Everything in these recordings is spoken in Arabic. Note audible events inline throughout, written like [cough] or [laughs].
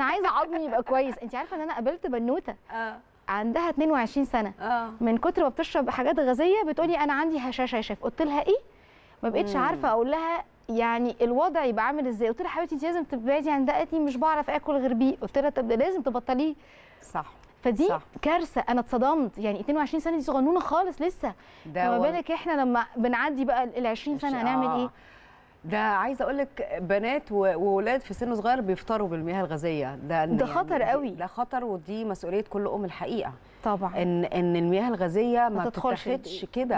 انا عايزه عظمي يبقى كويس انت عارفه ان انا قابلت بنوته اه عندها 22 سنه اه من كتر ما بتشرب حاجات غازيه بتقولي انا عندي هشاشه يا شيف قلت لها ايه ما بقتش عارفه اقول لها يعني الوضع يبقى عامل ازاي قلت لها حبيبتي انت لازم تبعدي عن دقتي مش بعرف اكل غير بيه قلت لها طب لازم تبطليه صح فدي صح. كارثه انا اتصدمت يعني 22 سنه دي صغنونه خالص لسه ده فما بالك احنا لما بنعدي بقى ال 20 سنه هنعمل آه. ايه ده عايزه اقول لك بنات واولاد في سن صغير بيفطروا بالمياه الغازيه ده ده خطر يعني قوي ده خطر ودي مسؤوليه كل ام الحقيقه طبعا ان ان المياه الغازيه ما تتاخدش كده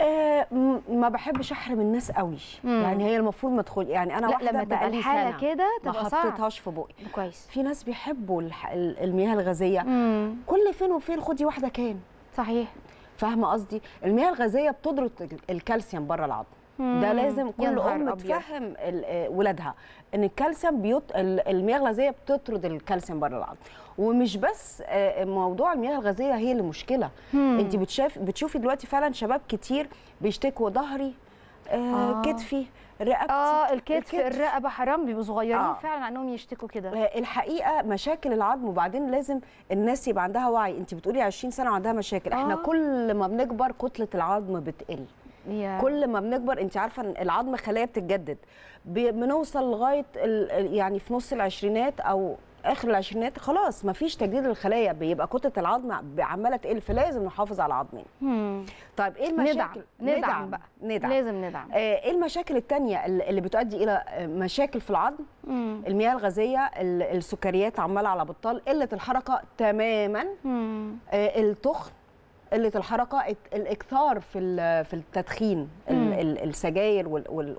آه ما بحبش احرم الناس قوي مم. يعني هي المفروض ما تدخل يعني انا واحده لما تبقى الحاله كده تبقى ما حطيتهاش في بقي كويس في ناس بيحبوا المياه الغازيه مم. كل فين وفين خدي واحده كان صحيح فاهمه قصدي المياه الغازيه بتضرب الكالسيوم بره العظم ده لازم كل ام تفهم آه، ولادها ان الكالسيوم بيط... المياه الغازيه بتطرد الكالسيوم بره العظم ومش بس آه، موضوع المياه الغازيه هي اللي مشكله انت بتشاف... بتشوفي دلوقتي فعلا شباب كتير بيشتكوا ظهري آه،, آه. كتفي رقبتي اه الكتف, الكتف. الرقبه حرام بيبقوا صغيرين آه. فعلا عنهم يشتكوا كده الحقيقه مشاكل العظم وبعدين لازم الناس يبقى عندها وعي انت بتقولي 20 سنه عندها مشاكل آه. احنا كل ما بنكبر كتله العظم بتقل yeah. كل ما بنكبر انت عارفه ان العظم خلايا بتتجدد بنوصل لغايه يعني في نص العشرينات او اخر العشرينات خلاص ما فيش تجديد للخلايا بيبقى كتله العظم عماله تقل فلازم نحافظ على العظمين طيب ايه المشاكل ندعم ندعم, ندعم بقى ندعم لازم ندعم آه، ايه المشاكل الثانيه اللي بتؤدي الى مشاكل في العظم مم. المياه الغازيه السكريات عماله على بطال قله الحركه تماما آه التخن قله الحركه الاكثار في في التدخين السجاير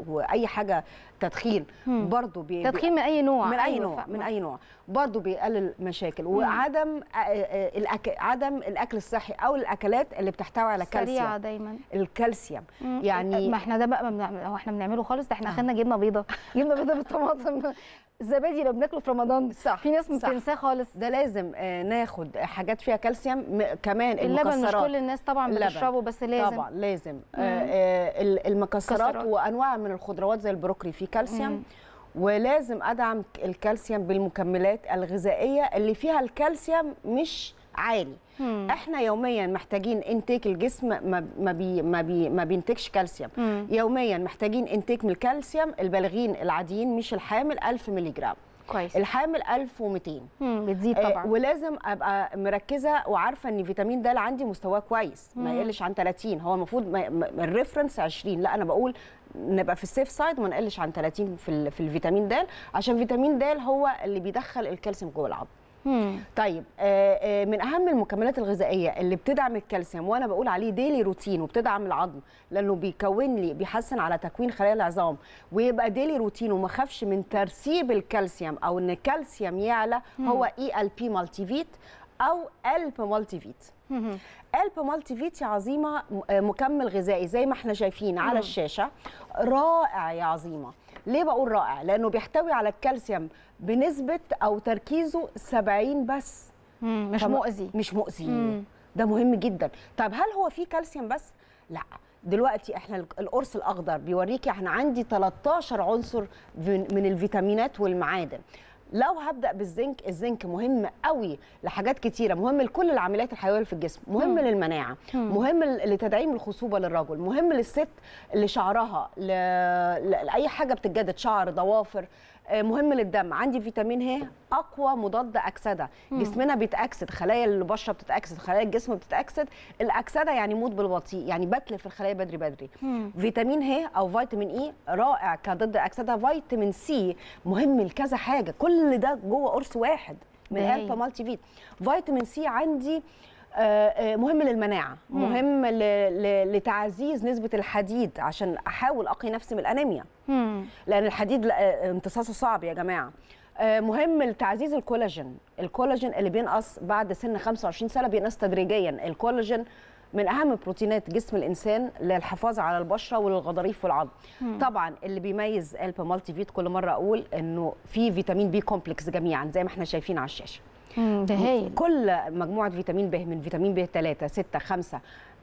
واي حاجه تدخين برضه بي تدخين من اي نوع من اي أيوة، نوع من اي نوع برضه بيقلل مشاكل وعدم آه، آه، الأك... عدم الاكل الصحي او الاكلات اللي بتحتوي على كالسيوم سريعه دايما الكالسيوم يعني ما احنا ده بقى ما احنا بنعمله خالص ده احنا آه. اخدنا جبنه بيضه [laughs] جبنه بيضه بالطماطم الزبادي لو بناكله في رمضان صح في ناس بتنساه خالص ده لازم ناخد حاجات فيها كالسيوم كمان اللبن المكسرات اللبن مش كل الناس طبعا بتشربه بس لازم طبعا لازم المكسرات وانواع من الخضروات زي البروكلي في كالسيوم مم. ولازم ادعم الكالسيوم بالمكملات الغذائيه اللي فيها الكالسيوم مش عالي مم. احنا يوميا محتاجين انتيك الجسم ما بي ما بي ما بينتجش كالسيوم مم. يوميا محتاجين انتيك من الكالسيوم البالغين العاديين مش الحامل 1000 مللي جرام كويس الحامل 1200 بتزيد آه، طبعا ولازم ابقى مركزه وعارفه ان فيتامين د عندي مستواه كويس ما يقلش عن 30 هو المفروض الريفرنس 20 لا انا بقول نبقى في السيف سايد وما نقلش عن 30 في, في الفيتامين د عشان فيتامين د هو اللي بيدخل الكالسيوم جوه العظم مم. طيب آه، آه، من اهم المكملات الغذائيه اللي بتدعم الكالسيوم وانا بقول عليه ديلي روتين وبتدعم العظم لانه بيكون لي بيحسن على تكوين خلايا العظام ويبقى ديلي روتين وما اخافش من ترسيب الكالسيوم او ان الكالسيوم يعلى هو اي ال بي فيت او الب مالتي فيت الب مالتي فيت يا عظيمه آه، مكمل غذائي زي ما احنا شايفين على الشاشه رائع يا عظيمه ليه بقول رائع لانه بيحتوي على الكالسيوم بنسبه او تركيزه 70 بس مم. مش مؤذي مش مؤذي ده مهم جدا طب هل هو فيه كالسيوم بس لا دلوقتي احنا القرص الاخضر بيوريكي احنا عندي 13 عنصر من الفيتامينات والمعادن لو هبدا بالزنك الزنك مهم قوي لحاجات كتيره مهم لكل العمليات الحيويه في الجسم مهم مم. للمناعه مم. مهم لتدعيم الخصوبه للرجل مهم للست لشعرها ل... لاي حاجه بتتجدد شعر ضوافر آه، مهم للدم عندي فيتامين ه اقوى مضاد اكسده جسمنا بيتاكسد خلايا البشره بتتاكسد خلايا الجسم بتتاكسد الاكسده يعني موت بالبطيء يعني بتلف الخلايا بدري بدري فيتامين ه او فيتامين اي رائع كضد اكسده فيتامين سي مهم لكذا حاجه كل ده جوه قرص واحد من الفا مالتي فيت فيتامين سي عندي آه، آه، مهم للمناعه مهم لتعزيز نسبه الحديد عشان احاول اقي نفسي من الانيميا لان الحديد آه، امتصاصه صعب يا جماعه مهم لتعزيز الكولاجين الكولاجين اللي بينقص بعد سن 25 سنه بينقص تدريجيا الكولاجين من اهم بروتينات جسم الانسان للحفاظ على البشره والغضاريف والعظم مم. طبعا اللي بيميز الب مالتي فيت كل مره اقول انه في فيتامين بي كومبلكس جميعا زي ما احنا شايفين على الشاشه ده هايل كل مجموعه فيتامين ب من فيتامين ب 3 6 5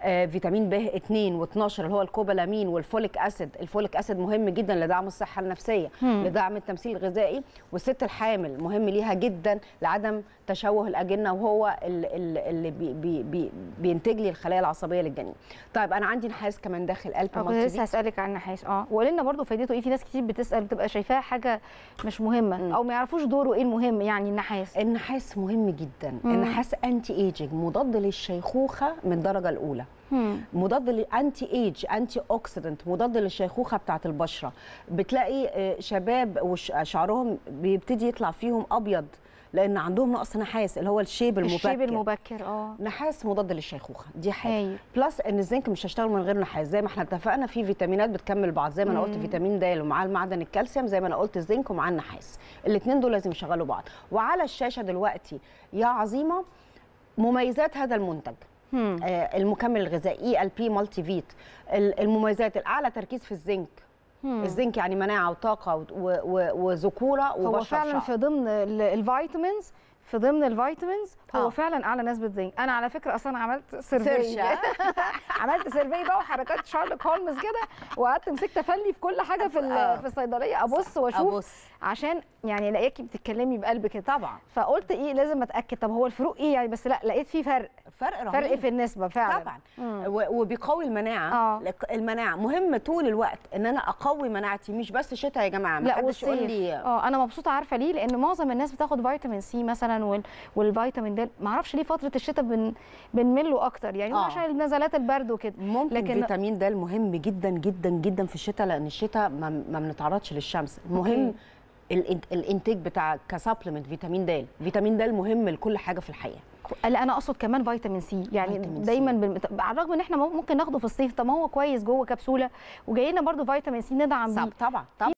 آه، فيتامين ب 2 و12 اللي هو الكوبالامين والفوليك اسيد الفوليك اسيد مهم جدا لدعم الصحه النفسيه مم. لدعم التمثيل الغذائي والست الحامل مهم ليها جدا لعدم تشوه الاجنه وهو اللي بي بي بي بينتج لي الخلايا العصبيه للجنين طيب انا عندي نحاس كمان داخل قلب كنت لسه هسالك عن النحاس اه وقال لنا برده فايدته ايه في ناس كتير بتسال بتبقى شايفاها حاجه مش مهمه مم. او ما يعرفوش دوره ايه المهم يعني النحاس النحاس مهم جدا مم. النحاس انتي ايجينج مضاد للشيخوخه من الدرجه الاولى مضاد انتي ايج انتي اوكسيدنت مضاد للشيخوخه بتاعه البشره بتلاقي آه، شباب شعرهم بيبتدي يطلع فيهم ابيض لان عندهم نقص نحاس اللي هو الشيب المبكر الشيب المبكر اه نحاس مضاد للشيخوخه دي حاجه هي. بلس ان الزنك مش هيشتغل من غير نحاس زي ما احنا اتفقنا في فيتامينات بتكمل بعض زي ما انا قلت فيتامين د ومعاه المعدن الكالسيوم زي ما انا قلت الزنك ومعاه النحاس الاثنين دول لازم يشغلوا بعض وعلى الشاشه دلوقتي يا عظيمه مميزات هذا المنتج آه، المكمل الغذائي ال بي مالتي فيت المميزات الاعلى تركيز في الزنك الزنك يعني مناعه وطاقه وذكوره وبشره هو فعلا في ضمن الفيتامينز في ضمن الفيتامينز هو آه. فعلا اعلى نسبه زنك انا على فكره اصلا عملت سيرفي [laughs] عملت سيرفي بقى وحركات شارلوك هولمز كده وقعدت مسكت افني في كل حاجه في آه. في الصيدليه ابص واشوف أبص. عشان يعني الاقيكي بتتكلمي بقلب كده طبعا فقلت ايه لازم اتاكد طب هو الفروق ايه يعني بس لا لقيت في فرق فرق رهيب فرق في النسبه فعلا طبعا وبيقوي المناعه آه. المناعه مهم طول الوقت ان انا اقوي مناعتي مش بس شتاء يا جماعه ما محدش يقول لي اه انا مبسوطه عارفه ليه لان معظم الناس بتاخد فيتامين سي مثلا والفيتامين د ما اعرفش ليه فتره الشتاء بن... بنمله اكتر يعني آه. عشان نزلات البرد وكده ممكن لكن فيتامين د مهم جدا جدا جدا في الشتاء لان الشتاء ما, ما بنتعرضش للشمس مهم أوكي. الانتاج بتاع كسبلمنت فيتامين د فيتامين د مهم لكل حاجه في الحياه لا انا اقصد كمان فيتامين سي يعني فيتامين دايما سي. على الرغم ان احنا ممكن ناخده في الصيف طب ما هو كويس جوه كبسوله وجاي لنا برده فيتامين سي ندعم بيه طبعا طبعا